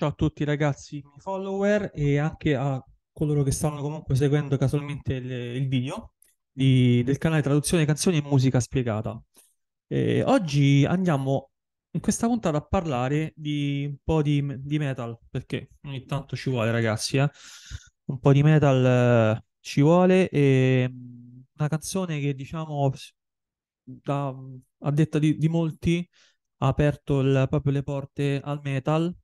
Ciao a tutti ragazzi, i miei follower e anche a coloro che stanno comunque seguendo casualmente il, il video di, del canale Traduzione Canzoni e Musica Spiegata. E oggi andiamo in questa puntata a parlare di un po' di, di metal, perché ogni tanto ci vuole ragazzi, eh? un po' di metal eh, ci vuole e mm, una canzone che diciamo da, a detta di, di molti ha aperto il, proprio le porte al metal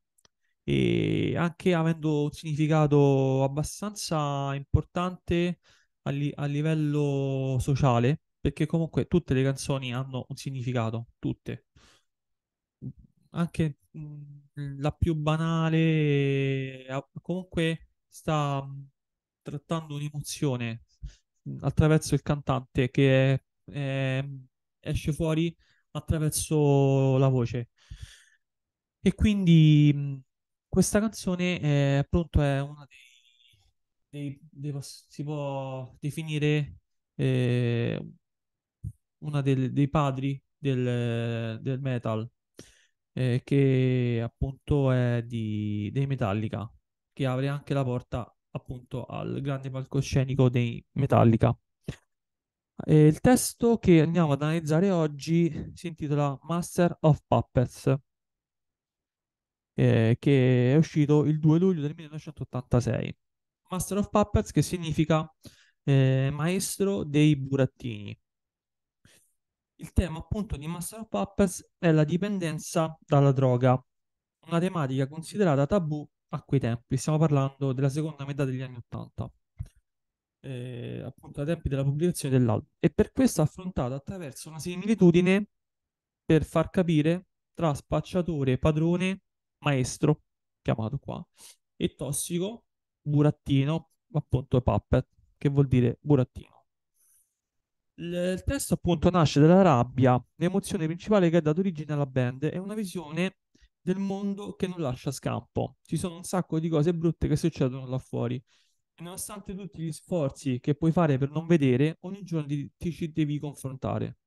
e anche avendo un significato abbastanza importante a, li- a livello sociale, perché comunque tutte le canzoni hanno un significato, tutte. Anche mm, la più banale, comunque sta mm, trattando un'emozione mm, attraverso il cantante che è, è, esce fuori attraverso la voce. E quindi questa canzone è, eh, appunto è una dei, dei, dei si può definire eh, una del, dei padri del, del metal, eh, che appunto è di, dei Metallica, che apre anche la porta appunto al grande palcoscenico dei Metallica. E il testo che andiamo ad analizzare oggi si intitola Master of Puppets eh, che è uscito il 2 luglio del 1986. Master of Puppets che significa eh, maestro dei burattini. Il tema appunto di Master of Puppets è la dipendenza dalla droga, una tematica considerata tabù a quei tempi, stiamo parlando della seconda metà degli anni Ottanta, eh, appunto ai tempi della pubblicazione dell'album, e per questo affrontata attraverso una similitudine per far capire tra spacciatore e padrone Maestro, chiamato qua, e Tossico, Burattino, appunto Puppet, che vuol dire burattino. Il testo appunto nasce dalla rabbia, l'emozione principale che ha dato origine alla band è una visione del mondo che non lascia scampo. Ci sono un sacco di cose brutte che succedono là fuori. E nonostante tutti gli sforzi che puoi fare per non vedere, ogni giorno ti, ti ci devi confrontare.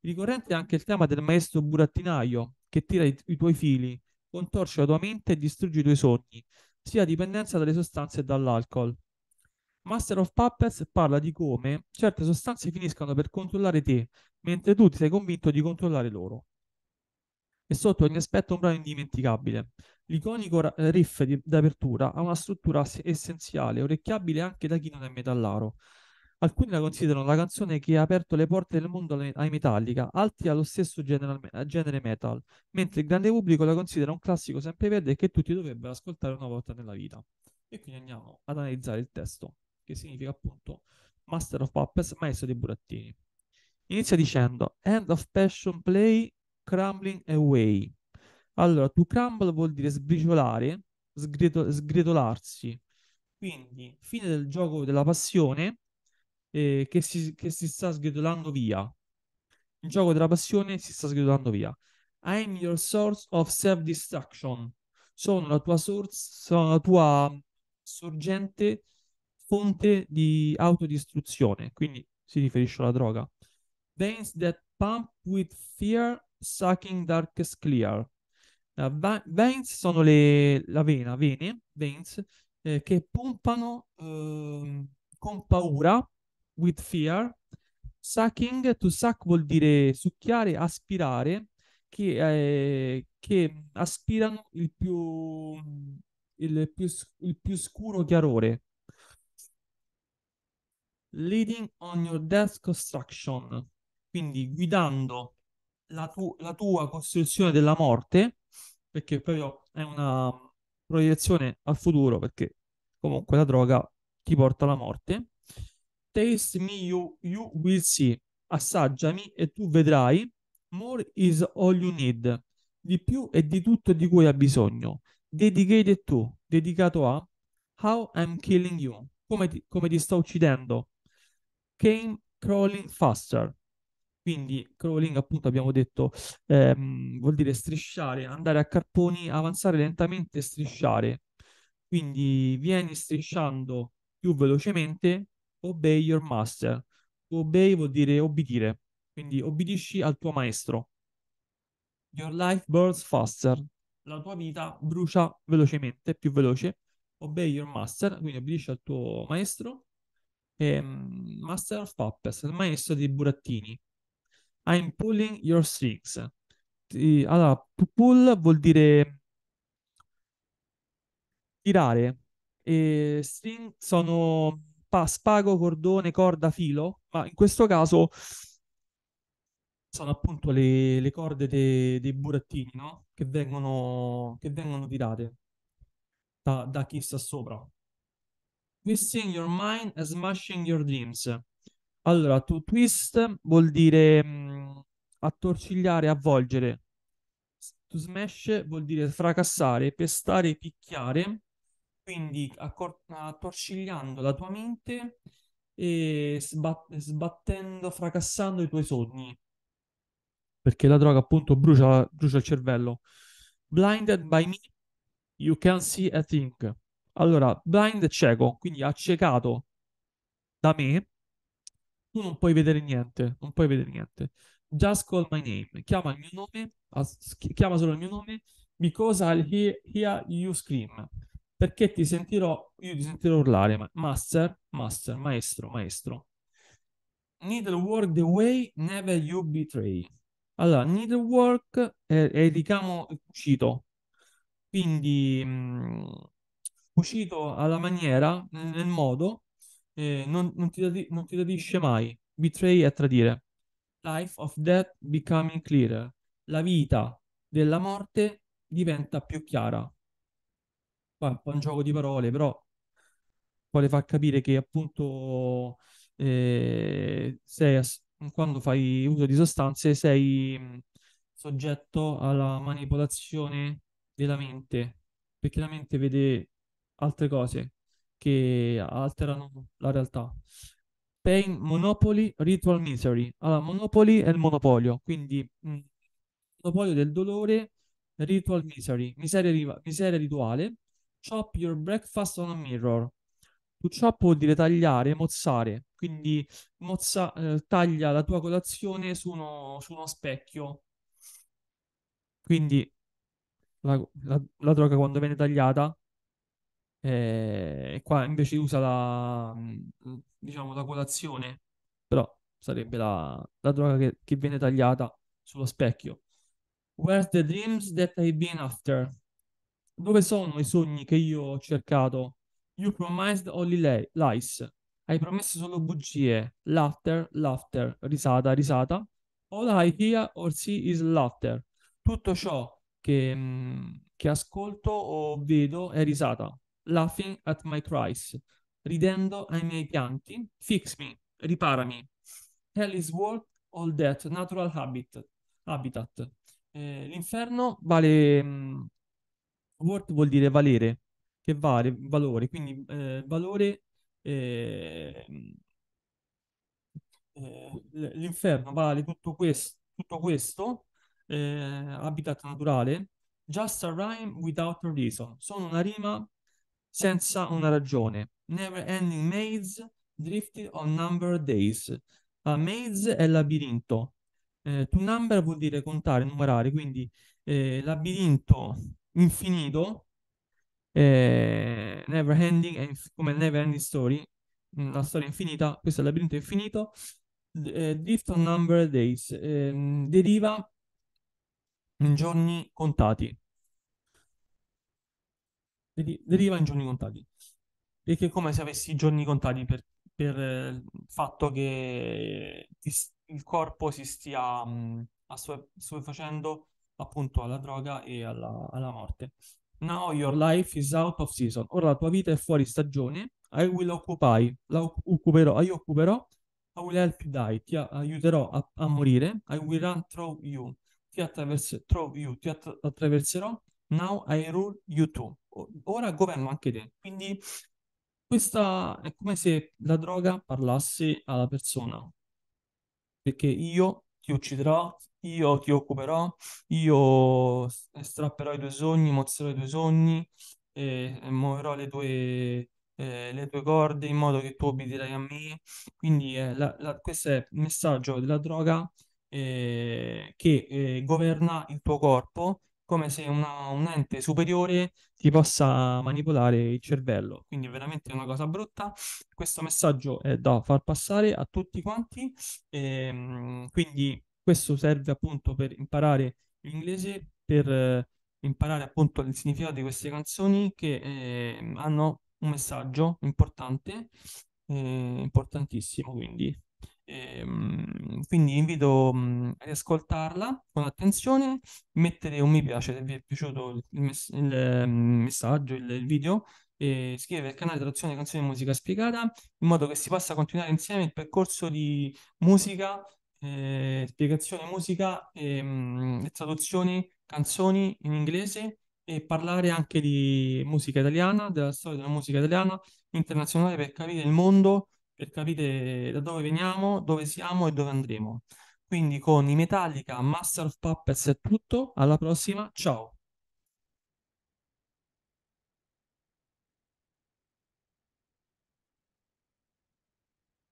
Ricorrente è anche il tema del maestro burattinaio che tira i, i tuoi fili contorce la tua mente e distruggi i tuoi sogni, sia dipendenza dalle sostanze e dall'alcol. Master of Puppets parla di come certe sostanze finiscano per controllare te, mentre tu ti sei convinto di controllare loro. E sotto ogni aspetto un brano indimenticabile. L'iconico riff di, d'apertura ha una struttura essenziale, orecchiabile anche da chi non è metallaro, Alcuni la considerano la canzone che ha aperto le porte del mondo ai Metallica, altri allo stesso genere, metal, mentre il grande pubblico la considera un classico sempreverde che tutti dovrebbero ascoltare una volta nella vita. E quindi andiamo ad analizzare il testo, che significa appunto Master of Puppets, maestro dei burattini. Inizia dicendo End of Passion Play, Crumbling Away. Allora, to crumble vuol dire sbriciolare, sgretolarsi. Quindi, fine del gioco della passione, eh, che, si, che si sta sgretolando via. Il gioco della passione si sta sgretolando via. I'm your source of self-destruction. Sono la tua source, sono la tua sorgente fonte di autodistruzione. Quindi si riferisce alla droga. Veins that pump with fear, sucking darkest clear. Uh, veins sono le, la vena, vene, veins, eh, che pompano eh, con paura with fear. Sucking, to suck vuol dire succhiare, aspirare, che, eh, che aspirano il più, il, più, il più scuro chiarore. Leading on your death construction, quindi guidando la, tu, la tua costruzione della morte, perché proprio è una proiezione al futuro, perché comunque la droga ti porta alla morte. Taste me you, you will see. Assaggiami e tu vedrai. More is all you need. Di più e di tutto di cui hai bisogno. Dedicated to. Dedicato a How I'm killing you. Come ti, come ti sto uccidendo. Came crawling faster. Quindi crawling, appunto, abbiamo detto, ehm, vuol dire strisciare, andare a carponi, avanzare lentamente e strisciare. Quindi vieni strisciando più velocemente obey your master. Obey vuol dire obbedire, quindi obbedisci al tuo maestro. Your life burns faster. La tua vita brucia velocemente, più veloce. Obey your master, quindi obbedisci al tuo maestro. E, ehm, master of Puppets, il maestro dei burattini. I'm pulling your strings. Allora, pull vuol dire tirare e string sono pa- spago, cordone, corda, filo, ma in questo caso sono appunto le, le corde de- dei burattini no? che, vengono, che vengono tirate da, da chi sta sopra. Twisting your mind and smashing your dreams. Allora, to twist vuol dire mh, mm, attorcigliare, avvolgere. To smash vuol dire fracassare, pestare, picchiare. Quindi accor- attorcigliando la tua mente e sbat- sbattendo, fracassando i tuoi sogni. Perché la droga appunto brucia, brucia il cervello. Blinded by me, you can see a thing. Allora, blind è cieco, quindi accecato da me, tu non puoi vedere niente, non puoi vedere niente. Just call my name, chiama il mio nome, chiama solo il mio nome, because I'll hear, hear you scream perché ti sentirò, io ti sentirò urlare, master, master, maestro, maestro. Neither work the way, never you betray. Allora, neither work è, è il ricamo cucito, quindi mh, mm, cucito alla maniera, nel modo, eh, non, non, ti, non ti tradisce mai. Betray è tradire. Life of death becoming clearer. La vita della morte diventa più chiara un po' un gioco di parole, però vuole far capire che appunto eh, sei, quando fai uso di sostanze sei mm, soggetto alla manipolazione della mente, perché la mente vede altre cose che alterano la realtà. Pain, Monopoly, Ritual Misery. Allora, Monopoly è il monopolio, quindi mh, mm, monopolio del dolore, Ritual Misery, miseria, miseria rituale, Chop your breakfast on a mirror. To chop vuol dire tagliare, mozzare. Quindi mozza, eh, taglia la tua colazione su uno, su uno specchio. Quindi la, la, la, droga quando viene tagliata, eh, qua invece usa la, mm, diciamo, la colazione, però sarebbe la, la droga che, che, viene tagliata sullo specchio. Where's the dreams that I've been after? Dove sono i sogni che io ho cercato? You promised only lies. Hai promesso solo bugie. Laughter, laughter, risata, risata. All I hear or see is laughter. Tutto ciò che, mm, che ascolto o vedo è risata. Laughing at my cries. Ridendo ai miei pianti. Fix me, riparami. Hell is worth all that. Natural habit. Habitat. Eh, l'inferno vale... Mh, mm, Worth vuol dire valere, che vale, valore, quindi eh, valore, ehm, eh, eh, l'inferno vale tutto, quest- tutto questo, eh, habitat naturale, just a rhyme without a reason, sono una rima senza una ragione, never ending maze, drifted on number days, a maze è labirinto, eh, to number vuol dire contare, numerare, quindi eh, labirinto infinito, eh, never ending, come never ending story, una storia infinita, questo è il labirinto infinito, eh, Drift on Number Days, eh, deriva in giorni contati. Deriva in giorni contati. Perché è come se avessi giorni contati per, per eh, il fatto che il corpo si stia mh, mm, assuefacendo appunto alla droga e alla, alla morte. Now your life is out of season. Ora la tua vita è fuori stagione. I will occupy. La occuperò. Io occuperò. I will help you die. Ti aiuterò a, a morire. I will run through you. Ti, attraverse, through you. Ti attra- attraverserò. Now I rule you too. Ora governo anche te. Quindi questa è come se la droga parlasse alla persona. Perché io ti ucciderò, io ti occuperò, io strapperò i tuoi sogni, mozzerò i tuoi sogni e, muoverò le tue, eh, le tue corde in modo che tu obbedirai a me. Quindi eh, la, la, questo è il messaggio della droga eh, che eh, governa il tuo corpo come se una, un ente superiore ti possa manipolare il cervello. Quindi è veramente una cosa brutta. Questo messaggio è da far passare a tutti quanti. E, ehm, quindi questo serve appunto per imparare l'inglese, per eh, imparare appunto il significato di queste canzoni che eh, hanno un messaggio importante, eh, importantissimo quindi. E, ehm, quindi invito mh, mm, ad ascoltarla con attenzione, mettere un mi piace se vi è piaciuto il, mess- il mm, messaggio, il, il video, e iscrivervi al canale Traduzione Canzone e Musica Spiegata, in modo che si possa continuare insieme il percorso di musica eh, spiegazione musica ehm, e, mh, traduzioni, canzoni in inglese e parlare anche di musica italiana, della storia della musica italiana internazionale per capire il mondo, per capire da dove veniamo, dove siamo e dove andremo. Quindi con i Metallica, Master of Puppets è tutto, alla prossima, ciao!